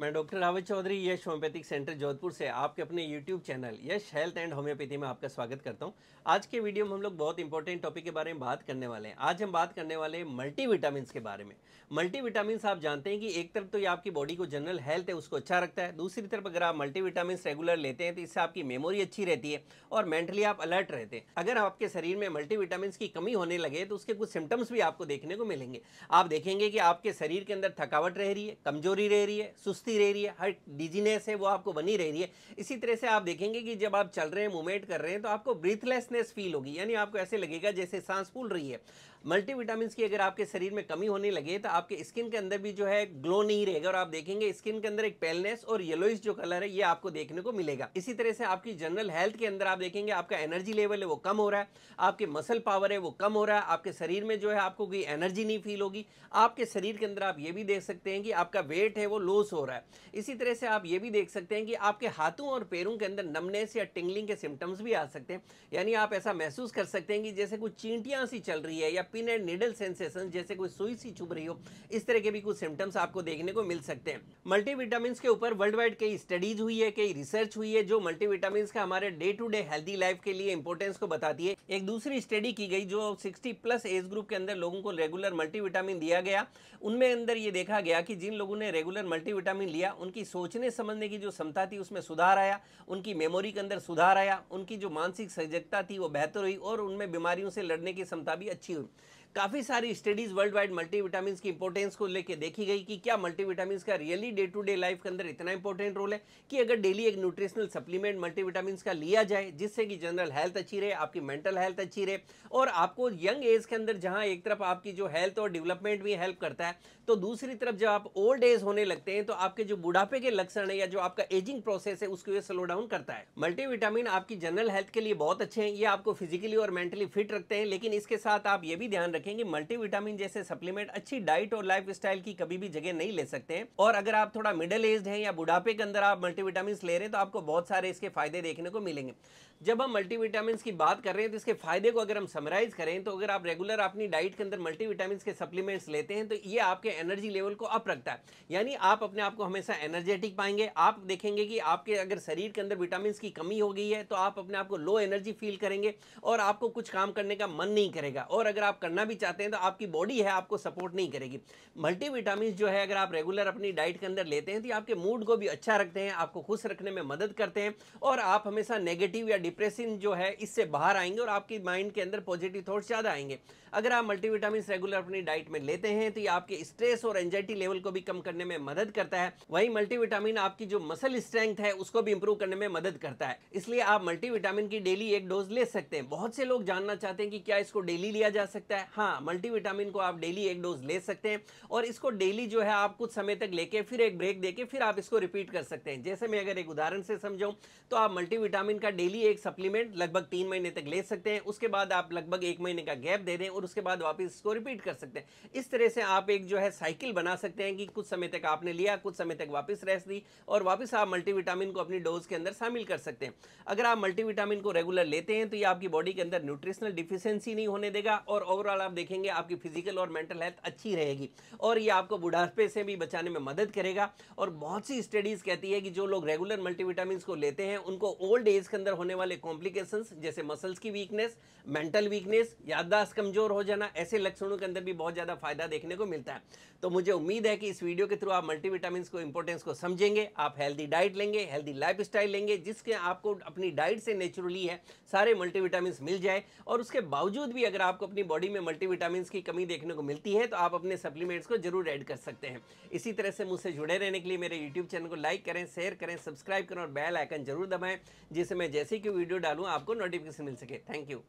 मैं doctor Rawat Chaudhary Yash homeopathic centre Jodhpur से आपके अपने YouTube channel Yash health and homeopathy में आपका स्वागत करता हूं आज के वीडियो में हम लोग बहुत इंपॉर्टेंट टॉपिक के बारे में बात करने वाले हैं आज हम बात करने वाले हैं मल्टीविटामिन के बारे में मल्टी विटामिन आप जानते हैं कि एक तरफ तो ये आपकी बॉडी को जनरल हेल्थ है उसको अच्छा रखता है दूसरी तरफ अगर आप विटामिन रेगुलर लेते हैं तो इससे आपकी मेमोरी अच्छी रहती है और मेंटली आप अलर्ट रहते हैं अगर आपके शरीर में विटामिन की कमी होने लगे तो उसके कुछ सिम्टम्स भी आपको देखने को मिलेंगे आप देखेंगे कि आपके शरीर के अंदर थकावट रह रही है कमजोरी रह रही है सुस्त सुस्ती रह रही है हर डिजीनेस है वो आपको बनी रह रही है इसी तरह से आप देखेंगे कि जब आप चल रहे हैं मूवमेंट कर रहे हैं तो आपको ब्रीथलेसनेस फील होगी यानी आपको ऐसे लगेगा जैसे सांस फूल रही है मल्टीविटामिन की अगर आपके शरीर में कमी होने लगे तो आपके स्किन के अंदर भी जो है ग्लो नहीं रहेगा और आप देखेंगे स्किन के अंदर एक पेलनेस और येलोइस जो कलर है ये आपको देखने को मिलेगा इसी तरह से आपकी जनरल हेल्थ के अंदर आप देखेंगे आपका एनर्जी लेवल है वो कम हो रहा है आपके मसल पावर है वो कम हो रहा है आपके शरीर में जो है आपको कोई एनर्जी नहीं फील होगी आपके शरीर के अंदर आप ये भी देख सकते हैं कि आपका वेट है वो लॉस हो रहा है है इसी तरह से आप ये भी देख सकते हैं कि आपके हाथों और पैरों के अंदर नमनेस या टिंगलिंग के सिम्टम्स भी आ सकते हैं यानी आप ऐसा महसूस कर सकते हैं कि जैसे कुछ चींटियाँ सी चल रही है या पिन एंड निडल सेंसेशन जैसे कोई सुई सी छुप रही हो इस तरह के भी कुछ सिम्टम्स आपको देखने को मिल सकते हैं मल्टीविटामिन के ऊपर वर्ल्ड वाइड कई स्टडीज हुई है कई रिसर्च हुई है जो मल्टीविटामिन का हमारे day to day healthy life के लिए इंपॉर्टेंस को बताती है एक दूसरी स्टडी की गई जो 60 प्लस एज ग्रुप के अंदर लोगों को रेगुलर मल्टीविटामिन दिया गया उनमें अंदर ये देखा गया कि जिन लोगों ने रेगुलर मल्टीविटामिन में लिया उनकी सोचने समझने की जो क्षमता थी उसमें सुधार आया उनकी मेमोरी के अंदर सुधार आया उनकी जो मानसिक सजगता थी वो बेहतर हुई और उनमें बीमारियों से लड़ने की क्षमता भी अच्छी हुई काफ़ी सारी स्टडीज़ वर्ल्ड वाइड मल्टीविटामिन की इंपॉर्टेंस को लेकर देखी गई कि क्या मल्टीविटामिन का really day to day life के अंदर इतना इंपॉर्टेंट रोल है कि अगर डेली एक न्यूट्रिशनल सप्लीमेंट मल्टीविटामिन का लिया जाए जिससे कि जनरल हेल्थ अच्छी रहे आपकी मेंटल हेल्थ अच्छी रहे और आपको यंग एज के अंदर जहाँ एक तरफ आपकी जो हेल्थ और डेवलपमेंट भी हेल्प करता है तो दूसरी तरफ जब आप ओल्ड एज होने लगते हैं तो आपके जो बुढ़ापे के लक्षण है या जो आपका एजिंग प्रोसेस है उसको लिए स्लो डाउन करता है मल्टीविटामिन आपकी जनरल हेल्थ के लिए बहुत अच्छे हैं ये आपको फिजिकली और मेंटली फिट रखते हैं लेकिन इसके साथ आप ये भी ध्यान रखेंगे मल्टीविटामिन जैसे सप्लीमेंट अच्छी डाइट और लाइफ की कभी भी जगह नहीं ले सकते हैं और अगर आप थोड़ा मिडल एज है या बुढ़ापे के अंदर आप मल्टीविटामिन ले रहे हैं तो आपको बहुत सारे इसके फायदे देखने को मिलेंगे जब हम मल्टीविटामिन की बात कर रहे हैं तो इसके फायदे को अगर हम समराइज करें तो अगर आप रेगुलर अपनी डाइट के अंदर मल्टीविटामिन के सप्लीमेंट्स लेते हैं तो ये आपके एनर्जी लेवल को अप रखता है यानी आप अपने आप को हमेशा एनर्जेटिक पाएंगे आप देखेंगे कि आपके अगर शरीर के अंदर विटामिन की कमी हो गई है तो आप अपने आप को लो एनर्जी फील करेंगे और आपको कुछ काम करने का मन नहीं करेगा और अगर आप करना भी चाहते हैं तो आपकी बॉडी है आपको सपोर्ट नहीं करेगी मल्टी जो है अगर आप रेगुलर अपनी डाइट के अंदर लेते हैं तो आपके मूड को भी अच्छा रखते हैं आपको खुश रखने में मदद करते हैं और आप हमेशा नेगेटिव या डिप्रेशन जो है इससे बाहर आएंगे और आपकी माइंड के अंदर पॉजिटिव थॉट्स ज़्यादा आएंगे अगर आप मल्टीविटामिन रेगुलर अपनी डाइट में लेते हैं तो ये आपके स्ट्रेस स्ट्रेस और एंजाइटी लेवल को भी कम करने में मदद करता है वही मल्टीविटामिन आपकी जो मसल स्ट्रेंथ है उसको भी इंप्रूव करने में मदद करता है इसलिए आप मल्टीविटामिन की डेली एक डोज ले सकते हैं बहुत से लोग जानना चाहते हैं कि क्या इसको डेली लिया जा सकता है हाँ मल्टीविटामिन को आप डेली एक डोज ले सकते हैं और इसको डेली जो है आप कुछ समय तक लेके फिर एक ब्रेक देके फिर आप इसको रिपीट कर सकते हैं जैसे मैं अगर एक उदाहरण से समझाऊं तो आप मल्टीविटामिन का डेली एक सप्लीमेंट लगभग तीन महीने तक ले सकते हैं उसके बाद आप लगभग एक महीने का गैप दे दें और उसके बाद वापस इसको रिपीट कर सकते हैं इस तरह से आप एक जो है साइकिल बना सकते हैं कि कुछ समय तक आपने लिया कुछ समय तक वापस रेस्ट दी और वापस आप मल्टीविटामिन को अपनी डोज के अंदर शामिल कर सकते हैं अगर आप मल्टीविटामिन को रेगुलर लेते हैं तो ये आपकी बॉडी के अंदर न्यूट्रिशनल डिफिशेंसी नहीं होने देगा और ओवरऑल आप देखेंगे आपकी फिजिकल और मेंटल हेल्थ अच्छी रहेगी और ये आपको बुढ़ापे से भी बचाने में मदद करेगा और बहुत सी स्टडीज़ कहती है कि जो लोग रेगुलर मल्टीविटामिन को लेते हैं उनको ओल्ड एज के अंदर होने वाले कॉम्प्लिकेशन जैसे मसल्स की वीकनेस मेंटल वीकनेस याददाश्त कमजोर हो जाना ऐसे लक्षणों के अंदर भी बहुत ज़्यादा फायदा देखने को मिलता है तो मुझे उम्मीद है कि इस वीडियो के थ्रू आप मल्टीविटामिन को इंपॉर्टेंस को समझेंगे आप हेल्दी डाइट लेंगे हेल्दी लाइफ स्टाइल लेंगे जिसके आपको अपनी डाइट से नेचुरली है सारे मल्टीविटामिन मिल जाए और उसके बावजूद भी अगर आपको अपनी बॉडी में मल्टीविटामिन की कमी देखने को मिलती है तो आप अपने सप्लीमेंट्स को जरूर ऐड कर सकते हैं इसी तरह से मुझसे जुड़े रहने के लिए मेरे यूट्यूब चैनल को लाइक करें शेयर करें सब्सक्राइब करें और बेल आइकन जरूर दबाएं जिससे मैं जैसे कि वीडियो डालूँ आपको नोटिफिकेशन मिल सके थैंक यू